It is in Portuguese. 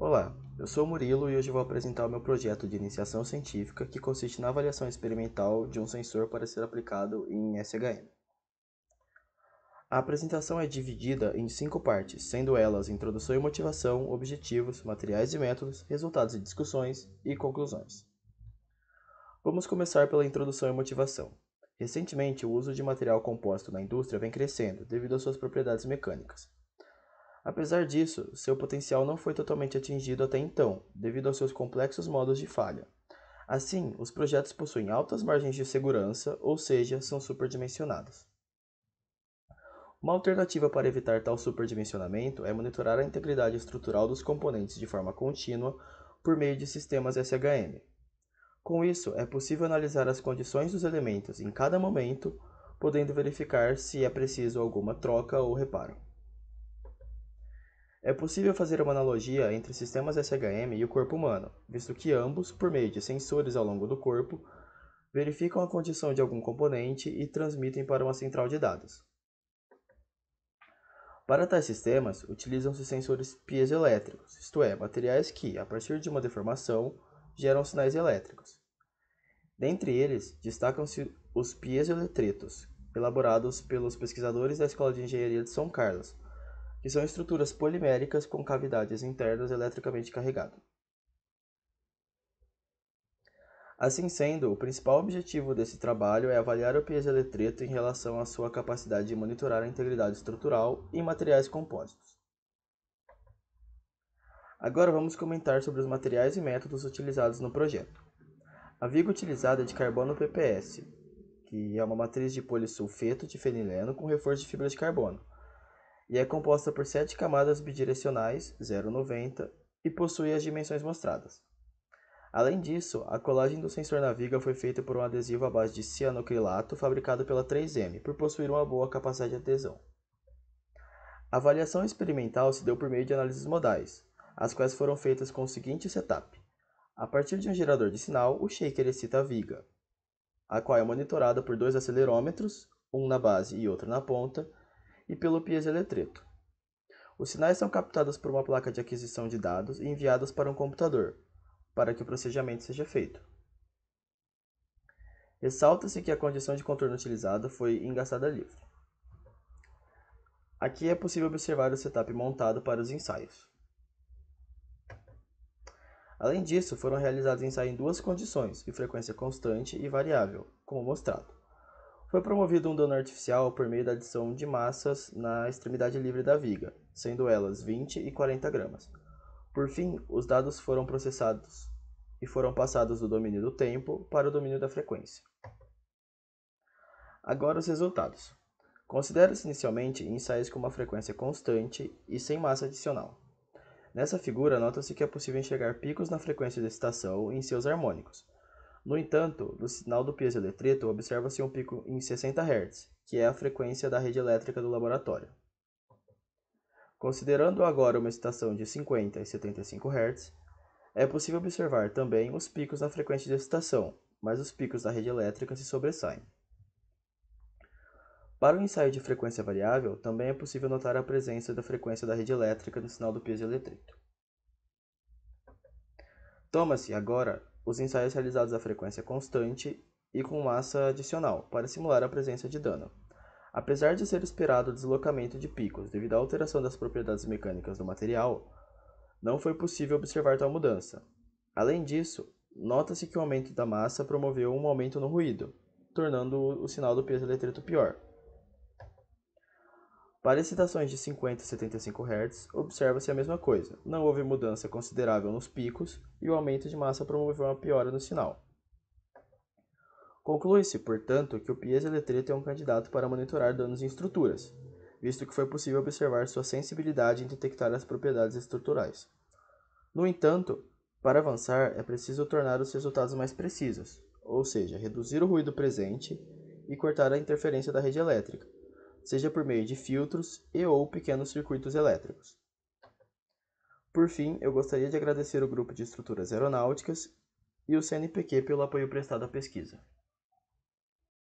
Olá, eu sou Murilo e hoje vou apresentar o meu projeto de iniciação científica que consiste na avaliação experimental de um sensor para ser aplicado em SHM. A apresentação é dividida em cinco partes, sendo elas introdução e motivação, objetivos, materiais e métodos, resultados e discussões e conclusões. Vamos começar pela introdução e motivação. Recentemente, o uso de material composto na indústria vem crescendo devido às suas propriedades mecânicas. Apesar disso, seu potencial não foi totalmente atingido até então, devido aos seus complexos modos de falha. Assim, os projetos possuem altas margens de segurança, ou seja, são superdimensionados. Uma alternativa para evitar tal superdimensionamento é monitorar a integridade estrutural dos componentes de forma contínua por meio de sistemas SHM. Com isso, é possível analisar as condições dos elementos em cada momento, podendo verificar se é preciso alguma troca ou reparo. É possível fazer uma analogia entre sistemas SHM e o corpo humano, visto que ambos, por meio de sensores ao longo do corpo, verificam a condição de algum componente e transmitem para uma central de dados. Para tais sistemas, utilizam-se sensores piezoelétricos, isto é, materiais que, a partir de uma deformação, geram sinais elétricos. Dentre eles, destacam-se os piezoeletretos, elaborados pelos pesquisadores da Escola de Engenharia de São Carlos, que são estruturas poliméricas com cavidades internas eletricamente carregadas. Assim sendo, o principal objetivo desse trabalho é avaliar o piezoeletrito em relação à sua capacidade de monitorar a integridade estrutural em materiais compósitos. Agora vamos comentar sobre os materiais e métodos utilizados no projeto. A viga utilizada é de carbono PPS, que é uma matriz de polisulfeto de fenileno com reforço de fibra de carbono e é composta por sete camadas bidirecionais 0,90 e possui as dimensões mostradas. Além disso, a colagem do sensor na viga foi feita por um adesivo à base de cianocrilato fabricado pela 3M, por possuir uma boa capacidade de adesão. A avaliação experimental se deu por meio de análises modais, as quais foram feitas com o seguinte setup. A partir de um gerador de sinal, o shaker excita a viga, a qual é monitorada por dois acelerômetros, um na base e outro na ponta, e pelo piezoeletreto. É os sinais são captados por uma placa de aquisição de dados e enviados para um computador, para que o procedimento seja feito. Ressalta-se que a condição de contorno utilizada foi engastada livre. Aqui é possível observar o setup montado para os ensaios. Além disso, foram realizados ensaios em duas condições, de frequência constante e variável, como mostrado. Foi promovido um dono artificial por meio da adição de massas na extremidade livre da viga, sendo elas 20 e 40 gramas. Por fim, os dados foram processados e foram passados do domínio do tempo para o domínio da frequência. Agora os resultados. Considera-se inicialmente ensaios com uma frequência constante e sem massa adicional. Nessa figura, nota-se que é possível enxergar picos na frequência de excitação em seus harmônicos, no entanto, no sinal do piezoeletrito observa-se um pico em 60 Hz, que é a frequência da rede elétrica do laboratório. Considerando agora uma excitação de 50 e 75 Hz, é possível observar também os picos na frequência de excitação, mas os picos da rede elétrica se sobressaem. Para o ensaio de frequência variável, também é possível notar a presença da frequência da rede elétrica no sinal do piezoeletrito. Toma-se agora os ensaios realizados a frequência constante e com massa adicional, para simular a presença de dano. Apesar de ser esperado o deslocamento de picos devido à alteração das propriedades mecânicas do material, não foi possível observar tal mudança. Além disso, nota-se que o aumento da massa promoveu um aumento no ruído, tornando o sinal do peso eletrito pior. Para excitações de 50 a 75 Hz, observa-se a mesma coisa. Não houve mudança considerável nos picos e o aumento de massa promoveu uma piora no sinal. Conclui-se, portanto, que o piezoeletrito é um candidato para monitorar danos em estruturas, visto que foi possível observar sua sensibilidade em detectar as propriedades estruturais. No entanto, para avançar é preciso tornar os resultados mais precisos, ou seja, reduzir o ruído presente e cortar a interferência da rede elétrica seja por meio de filtros e ou pequenos circuitos elétricos. Por fim, eu gostaria de agradecer o Grupo de Estruturas Aeronáuticas e o CNPq pelo apoio prestado à pesquisa.